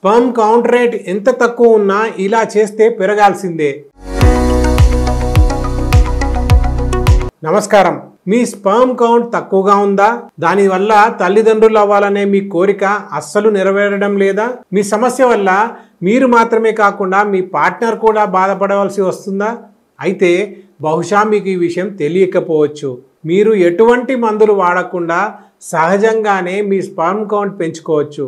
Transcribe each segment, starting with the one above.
sperm count rate ఎంత తక్కువ ఉన్నా ఇలా చేస్తే పెరగాల్సిందే నమస్కారం మీ స్పర్మ్ కౌంట్ తక్కువగా ఉందా దానివల్ల తల్లిదండ్రులు అవ్వాలనే మీ కోరిక అస్సలు నెరవేరడం లేదా మీ సమస్య వల్ల మీరు మాత్రమే కాకుండా మీ పార్ట్నర్ కూడా బాధపడవలసి వస్తుందా అయితే బహుశా మీకు ఈ విషయం తెలియకపోవచ్చు మీరు ఎటువంటి మందులు వాడకుండా సహజంగానే మీ స్పర్మ్ కౌంట్ పెంచుకోవచ్చు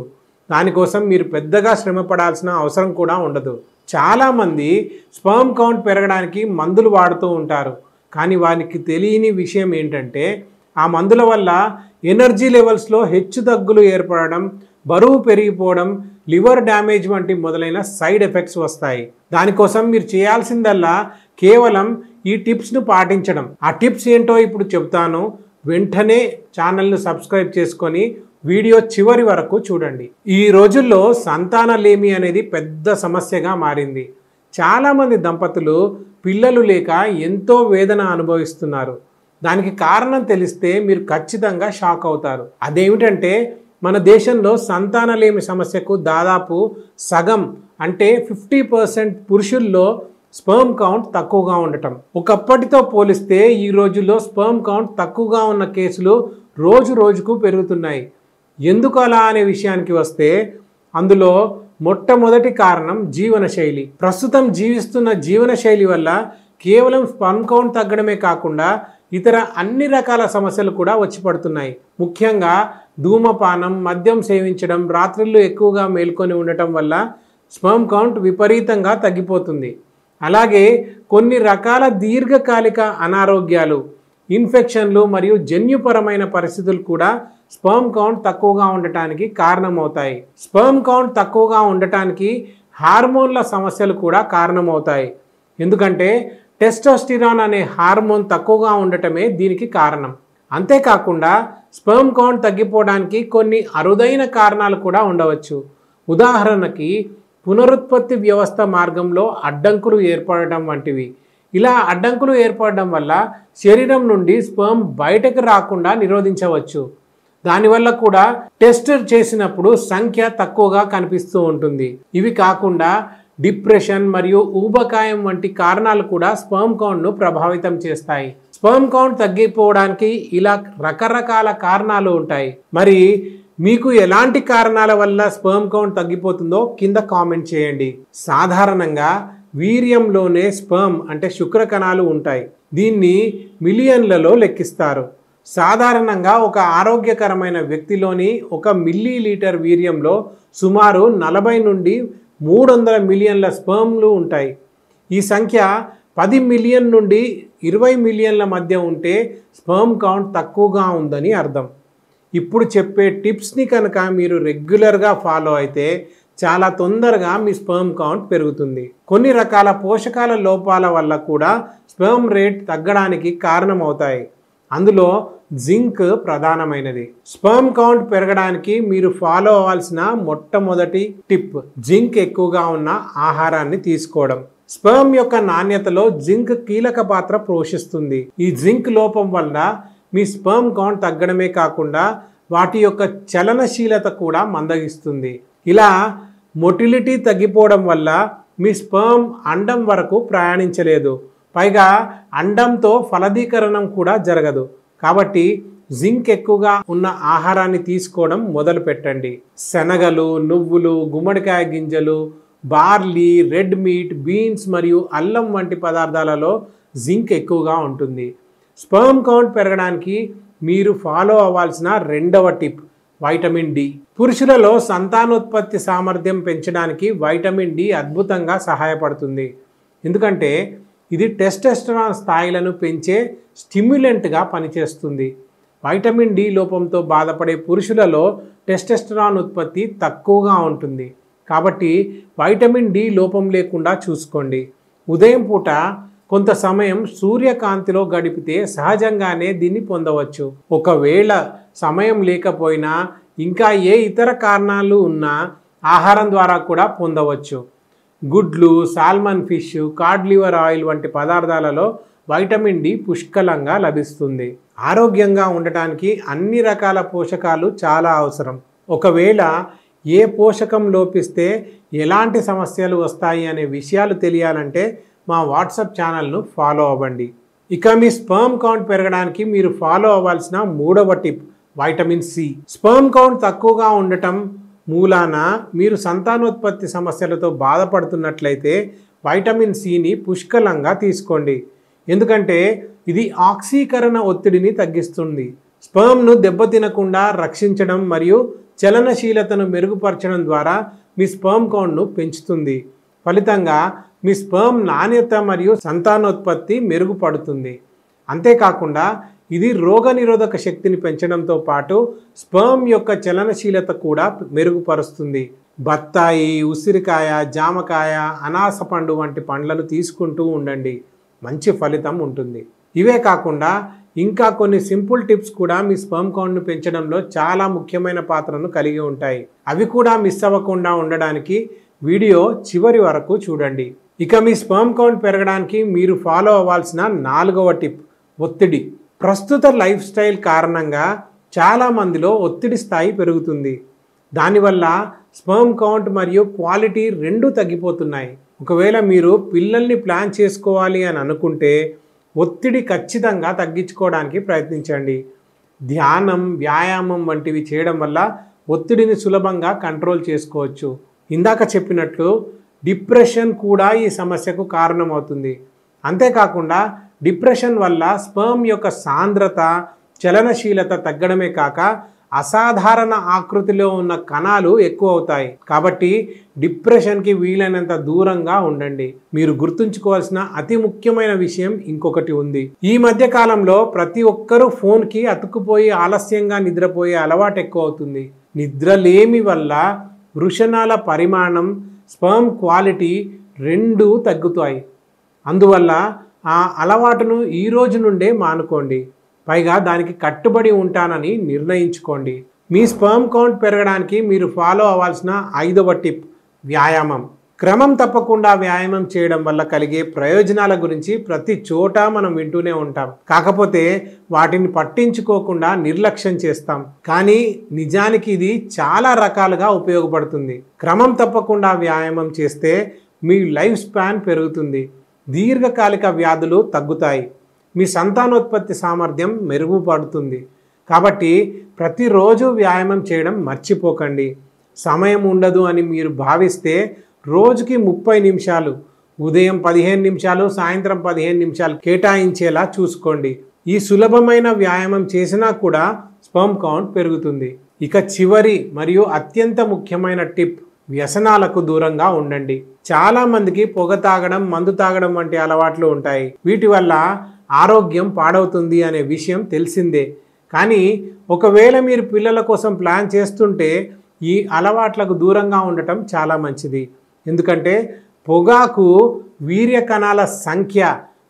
దానికోసం మీరు పెద్దగా శ్రమ పడాల్సిన అవసరం కూడా ఉండదు చాలామంది స్పర్మ్ కౌంట్ పెరగడానికి మందులు వాడుతూ ఉంటారు కానీ వారికి తెలియని విషయం ఏంటంటే ఆ మందుల వల్ల ఎనర్జీ లెవెల్స్లో హెచ్చుతగ్గులు ఏర్పడడం బరువు పెరిగిపోవడం లివర్ డ్యామేజ్ వంటి మొదలైన సైడ్ ఎఫెక్ట్స్ వస్తాయి దానికోసం మీరు చేయాల్సిందల్లా కేవలం ఈ టిప్స్ను పాటించడం ఆ టిప్స్ ఏంటో ఇప్పుడు చెప్తాను వెంటనే ఛానల్ను సబ్స్క్రైబ్ చేసుకొని వీడియో చివరి వరకు చూడండి ఈ రోజుల్లో సంతానలేమి అనేది పెద్ద సమస్యగా మారింది చాలామంది దంపతులు పిల్లలు లేక ఎంతో వేదన అనుభవిస్తున్నారు దానికి కారణం తెలిస్తే మీరు ఖచ్చితంగా షాక్ అవుతారు అదేమిటంటే మన దేశంలో సంతానలేమి సమస్యకు దాదాపు సగం అంటే ఫిఫ్టీ పర్సెంట్ పురుషుల్లో స్పర్మ్ కౌంట్ తక్కువగా ఉండటం ఒకప్పటితో పోలిస్తే ఈ రోజుల్లో స్పర్మ్ కౌంట్ తక్కువగా ఉన్న కేసులు రోజు రోజుకు పెరుగుతున్నాయి ఎందుకు అలా అనే విషయానికి వస్తే అందులో మొట్టమొదటి కారణం జీవనశైలి ప్రస్తుతం జీవిస్తున్న జీవనశైలి వల్ల కేవలం స్పర్మ్ కౌంట్ తగ్గడమే కాకుండా ఇతర అన్ని రకాల సమస్యలు కూడా వచ్చి పడుతున్నాయి ముఖ్యంగా ధూమపానం మద్యం సేవించడం రాత్రిళ్ళు ఎక్కువగా మేల్కొని ఉండటం వల్ల స్పర్మ్ కౌంట్ విపరీతంగా తగ్గిపోతుంది అలాగే కొన్ని రకాల దీర్ఘకాలిక అనారోగ్యాలు ఇన్ఫెక్షన్లు మరియు జన్యుపరమైన పరిస్థితులు కూడా స్పర్మ్ కౌంట్ తక్కువగా ఉండటానికి కారణమవుతాయి స్పర్మ్ కౌంట్ తక్కువగా ఉండటానికి హార్మోన్ల సమస్యలు కూడా కారణమవుతాయి ఎందుకంటే టెస్టోస్టిరాన్ అనే హార్మోన్ తక్కువగా ఉండటమే దీనికి కారణం అంతేకాకుండా స్పర్మ్ కౌంట్ తగ్గిపోవడానికి కొన్ని అరుదైన కారణాలు కూడా ఉండవచ్చు ఉదాహరణకి పునరుత్పత్తి వ్యవస్థ మార్గంలో అడ్డంకులు ఏర్పడటం వంటివి ఇలా అడ్డంకులు ఏర్పడడం వల్ల శరీరం నుండి స్పర్మ్ బయటకు రాకుండా నిరోధించవచ్చు దానివల్ల కూడా టెస్ట్ చేసినప్పుడు సంఖ్య తక్కువగా కనిపిస్తూ ఉంటుంది ఇవి కాకుండా డిప్రెషన్ మరియు ఊబకాయం వంటి కారణాలు కూడా స్పర్మ్ కౌంట్ను ప్రభావితం చేస్తాయి స్పర్మ్ కౌంట్ తగ్గిపోవడానికి ఇలా రకరకాల కారణాలు ఉంటాయి మరి మీకు ఎలాంటి కారణాల వల్ల స్పర్మ్ కౌంట్ తగ్గిపోతుందో కింద కామెంట్ చేయండి సాధారణంగా వీర్యంలోనే స్పర్మ్ అంటే శుక్రకణాలు ఉంటాయి దీన్ని మిలియన్లలో లెక్కిస్తారు సాధారణంగా ఒక ఆరోగ్యకరమైన వ్యక్తిలోని ఒక మిల్లీ లీటర్ వీర్యంలో సుమారు నలభై నుండి మూడు వందల మిలియన్ల స్పర్మ్లు ఉంటాయి ఈ సంఖ్య పది మిలియన్ నుండి ఇరవై మిలియన్ల మధ్య ఉంటే స్పర్మ్ కౌంట్ తక్కువగా ఉందని అర్థం ఇప్పుడు చెప్పే టిప్స్ని కనుక మీరు రెగ్యులర్గా ఫాలో అయితే చాలా తొందరగా మీ స్పర్మ్ కౌంట్ పెరుగుతుంది కొన్ని రకాల పోషకాల లోపాల వల్ల కూడా స్పర్మ్ రేట్ తగ్గడానికి కారణమవుతాయి అందులో జింక్ ప్రధానమైనది స్పర్మ్ కౌంట్ పెరగడానికి మీరు ఫాలో అవ్వాల్సిన మొట్టమొదటి టిప్ జింక్ ఎక్కువగా ఉన్న ఆహారాన్ని తీసుకోవడం స్పర్మ్ యొక్క నాణ్యతలో జింక్ కీలక పాత్ర పోషిస్తుంది ఈ జింక్ లోపం వల్ల మీ స్పర్మ్ కౌంట్ తగ్గడమే కాకుండా వాటి యొక్క చలనశీలత కూడా మందగిస్తుంది ఇలా మొటిలిటీ తగ్గిపోవడం వల్ల మీ స్పర్మ్ అండం వరకు ప్రయాణించలేదు పైగా అండంతో ఫలదీకరణం కూడా జరగదు కాబట్టి జింక్ ఎక్కువగా ఉన్న ఆహారాన్ని తీసుకోవడం మొదలు పెట్టండి శనగలు నువ్వులు గుమ్మడికాయ గింజలు బార్లీ రెడ్ మీట్ బీన్స్ మరియు అల్లం వంటి పదార్థాలలో జింక్ ఎక్కువగా ఉంటుంది స్పర్మ్ కౌంట్ పెరగడానికి మీరు ఫాలో అవ్వాల్సిన రెండవ టిప్ వైటమిన్ డి పురుషులలో సంతానోత్పత్తి సామర్థ్యం పెంచడానికి వైటమిన్ డి అద్భుతంగా సహాయపడుతుంది ఎందుకంటే ఇది టెస్టెస్టరాన్ స్థాయిలను పెంచే స్టిమ్యులెంట్గా పనిచేస్తుంది వైటమిన్ డి లోపంతో బాధపడే పురుషులలో టెస్టెస్టరాన్ ఉత్పత్తి తక్కువగా ఉంటుంది కాబట్టి వైటమిన్ డి లోపం లేకుండా చూసుకోండి ఉదయం పూట కొంత సమయం సూర్యకాంతిలో గడిపితే సహజంగానే దీన్ని పొందవచ్చు ఒకవేళ సమయం లేకపోయినా ఇంకా ఏ ఇతర కారణాలు ఉన్నా ఆహారం ద్వారా కూడా పొందవచ్చు గుడ్లు salmon fish cod liver oil వంటి పదార్థాలలో వైటమిన్ డి పుష్కలంగా లభిస్తుంది ఆరోగ్యంగా ఉండటానికి అన్ని రకాల పోషకాలు చాలా అవసరం ఒకవేళ ఏ పోషకం లోపిస్తే ఎలాంటి సమస్యలు వస్తాయి అనే విషయాలు తెలియాలంటే మా వాట్సాప్ ఛానల్ను ఫాలో అవ్వండి ఇక మీ స్పర్మ్ కౌంట్ పెరగడానికి మీరు ఫాలో అవ్వాల్సిన మూడవ tip vitamin C sperm count తక్కువగా ఉండటం మూలాన మీరు సంతానోత్పత్తి సమస్యలతో బాధపడుతున్నట్లయితే వైటమిన్ సిని పుష్కలంగా తీసుకోండి ఎందుకంటే ఇది ఆక్సీకరణ ఒత్తిడిని తగ్గిస్తుంది స్పర్మ్ను దెబ్బతినకుండా రక్షించడం మరియు చలనశీలతను మెరుగుపరచడం ద్వారా మీ స్పర్మ్ కౌంట్ను పెంచుతుంది ఫలితంగా మీ స్పర్మ్ నాణ్యత మరియు సంతానోత్పత్తి మెరుగుపడుతుంది అంతేకాకుండా ఇది రోగనిరోధక శక్తిని పెంచడంతో పాటు స్పర్మ్ యొక్క చలనశీలత కూడా మెరుగుపరుస్తుంది బత్తాయి ఉసిరికాయ జామకాయ అనాస పండు వంటి పండ్లను తీసుకుంటూ ఉండండి మంచి ఫలితం ఉంటుంది ఇవే కాకుండా ఇంకా కొన్ని సింపుల్ టిప్స్ కూడా మీ స్పర్మ్ కౌంట్ను పెంచడంలో చాలా ముఖ్యమైన పాత్రను కలిగి ఉంటాయి అవి కూడా మిస్ అవ్వకుండా ఉండడానికి వీడియో చివరి వరకు చూడండి ఇక మీ స్పర్మ్ కౌంట్ పెరగడానికి మీరు ఫాలో అవ్వాల్సిన నాలుగవ టిప్ ఒత్తిడి ప్రస్తుత లైఫ్ స్టైల్ కారణంగా చాలామందిలో ఒత్తిడి స్థాయి పెరుగుతుంది దానివల్ల స్పర్మ్ కౌంట్ మరియు క్వాలిటీ రెండూ తగ్గిపోతున్నాయి ఒకవేళ మీరు పిల్లల్ని ప్లాన్ చేసుకోవాలి అని అనుకుంటే ఒత్తిడి ఖచ్చితంగా తగ్గించుకోవడానికి ప్రయత్నించండి ధ్యానం వ్యాయామం వంటివి చేయడం వల్ల ఒత్తిడిని సులభంగా కంట్రోల్ చేసుకోవచ్చు ఇందాక చెప్పినట్లు డిప్రెషన్ కూడా ఈ సమస్యకు కారణమవుతుంది అంతేకాకుండా డిప్రెషన్ వల్ల స్పర్మ్ యొక్క సాంద్రత చలనశీలత తగ్గడమే కాక అసాధారణ ఆకృతిలో ఉన్న కణాలు ఎక్కువ అవుతాయి కాబట్టి డిప్రెషన్కి వీలైనంత దూరంగా ఉండండి మీరు గుర్తుంచుకోవాల్సిన అతి ముఖ్యమైన విషయం ఇంకొకటి ఉంది ఈ మధ్య కాలంలో ప్రతి ఒక్కరూ ఫోన్కి అతుక్కుపోయి ఆలస్యంగా నిద్రపోయే అలవాటు ఎక్కువ అవుతుంది నిద్రలేమి వల్ల వృషణాల పరిమాణం స్పర్మ్ క్వాలిటీ రెండూ తగ్గుతాయి అందువల్ల ఆ అలవాటును ఈ రోజు నుండే మానుకోండి పైగా దానికి కట్టుబడి ఉంటానని నిర్ణయించుకోండి మీ స్పర్మ్ కౌంట్ పెరగడానికి మీరు ఫాలో అవ్వాల్సిన ఐదవ టిప్ వ్యాయామం క్రమం తప్పకుండా వ్యాయామం చేయడం వల్ల కలిగే ప్రయోజనాల గురించి ప్రతి చోట మనం వింటూనే ఉంటాం కాకపోతే వాటిని పట్టించుకోకుండా నిర్లక్ష్యం చేస్తాం కానీ నిజానికి ఇది చాలా రకాలుగా ఉపయోగపడుతుంది క్రమం తప్పకుండా వ్యాయామం చేస్తే మీ లైఫ్ స్పాన్ పెరుగుతుంది దీర్ఘకాలిక వ్యాధులు తగ్గుతాయి మీ సంతానోత్పత్తి సామర్థ్యం మెరుగుపడుతుంది కాబట్టి ప్రతిరోజు వ్యాయామం చేయడం మర్చిపోకండి సమయం ఉండదు అని మీరు భావిస్తే రోజుకి ముప్పై నిమిషాలు ఉదయం పదిహేను నిమిషాలు సాయంత్రం పదిహేను నిమిషాలు కేటాయించేలా చూసుకోండి ఈ సులభమైన వ్యాయామం చేసినా కూడా స్పమ్ కౌంట్ పెరుగుతుంది ఇక చివరి మరియు అత్యంత ముఖ్యమైన టిప్ వ్యసనాలకు దూరంగా ఉండండి చాలా మందికి పొగ తాగడం మందు తాగడం వంటి అలవాట్లు ఉంటాయి వీటి వల్ల ఆరోగ్యం పాడవుతుంది అనే విషయం తెలిసిందే కానీ ఒకవేళ మీరు పిల్లల కోసం ప్లాన్ చేస్తుంటే ఈ అలవాట్లకు దూరంగా ఉండటం చాలా మంచిది ఎందుకంటే పొగాకు వీర్య కణాల సంఖ్య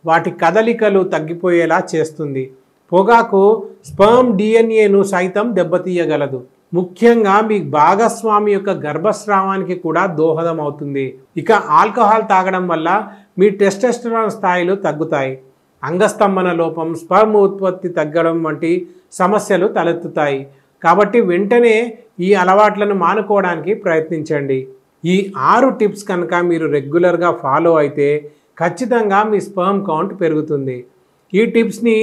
వాటి కదలికలు తగ్గిపోయేలా చేస్తుంది పొగాకు స్పర్మ్ డిఎన్ఏను సైతం దెబ్బతీయగలదు ముఖ్యంగా మీ భాగస్వామి యొక్క గర్భస్రావానికి కూడా దోహదం అవుతుంది ఇక ఆల్కహాల్ తాగడం వల్ల మీ టెస్టెస్టరాన్ స్థాయిలు తగ్గుతాయి అంగస్తంభన లోపం స్పర్మ ఉత్పత్తి తగ్గడం వంటి సమస్యలు తలెత్తుతాయి కాబట్టి వెంటనే ఈ అలవాట్లను మానుకోవడానికి ప్రయత్నించండి ఈ ఆరు టిప్స్ కనుక మీరు రెగ్యులర్గా ఫాలో అయితే ఖచ్చితంగా మీ స్పర్మ్ కౌంట్ పెరుగుతుంది ఈ టిప్స్ని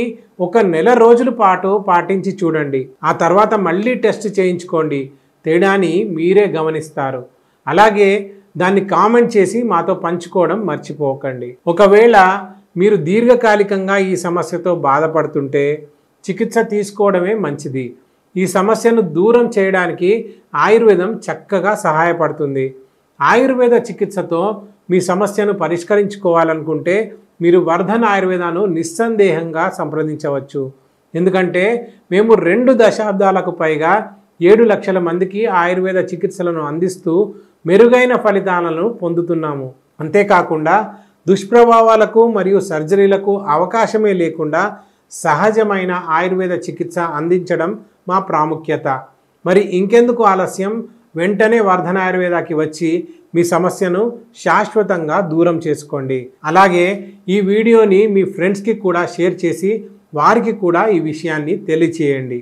ఒక నెల రోజుల పాటు పాటించి చూడండి ఆ తర్వాత మళ్ళీ టెస్ట్ చేయించుకోండి తేడాని మీరే గమనిస్తారు అలాగే దాన్ని కామెంట్ చేసి మాతో పంచుకోవడం మర్చిపోకండి ఒకవేళ మీరు దీర్ఘకాలికంగా ఈ సమస్యతో బాధపడుతుంటే చికిత్స తీసుకోవడమే మంచిది ఈ సమస్యను దూరం చేయడానికి ఆయుర్వేదం చక్కగా సహాయపడుతుంది ఆయుర్వేద చికిత్సతో మీ సమస్యను పరిష్కరించుకోవాలనుకుంటే మీరు వర్ధన్ ఆయుర్వేదాను నిస్సందేహంగా సంప్రదించవచ్చు ఎందుకంటే మేము రెండు దశాబ్దాలకు పైగా ఏడు లక్షల మందికి ఆయుర్వేద చికిత్సలను అందిస్తూ మెరుగైన ఫలితాలను పొందుతున్నాము అంతేకాకుండా దుష్ప్రభావాలకు మరియు సర్జరీలకు అవకాశమే లేకుండా సహజమైన ఆయుర్వేద చికిత్స అందించడం మా ప్రాముఖ్యత మరి ఇంకెందుకు ఆలస్యం వెంటనే వర్ధన ఆయుర్వేదాకి వచ్చి మీ సమస్యను శాశ్వతంగా దూరం చేసుకోండి అలాగే ఈ వీడియోని మీ ఫ్రెండ్స్కి కూడా షేర్ చేసి వారికి కూడా ఈ విషయాన్ని తెలియచేయండి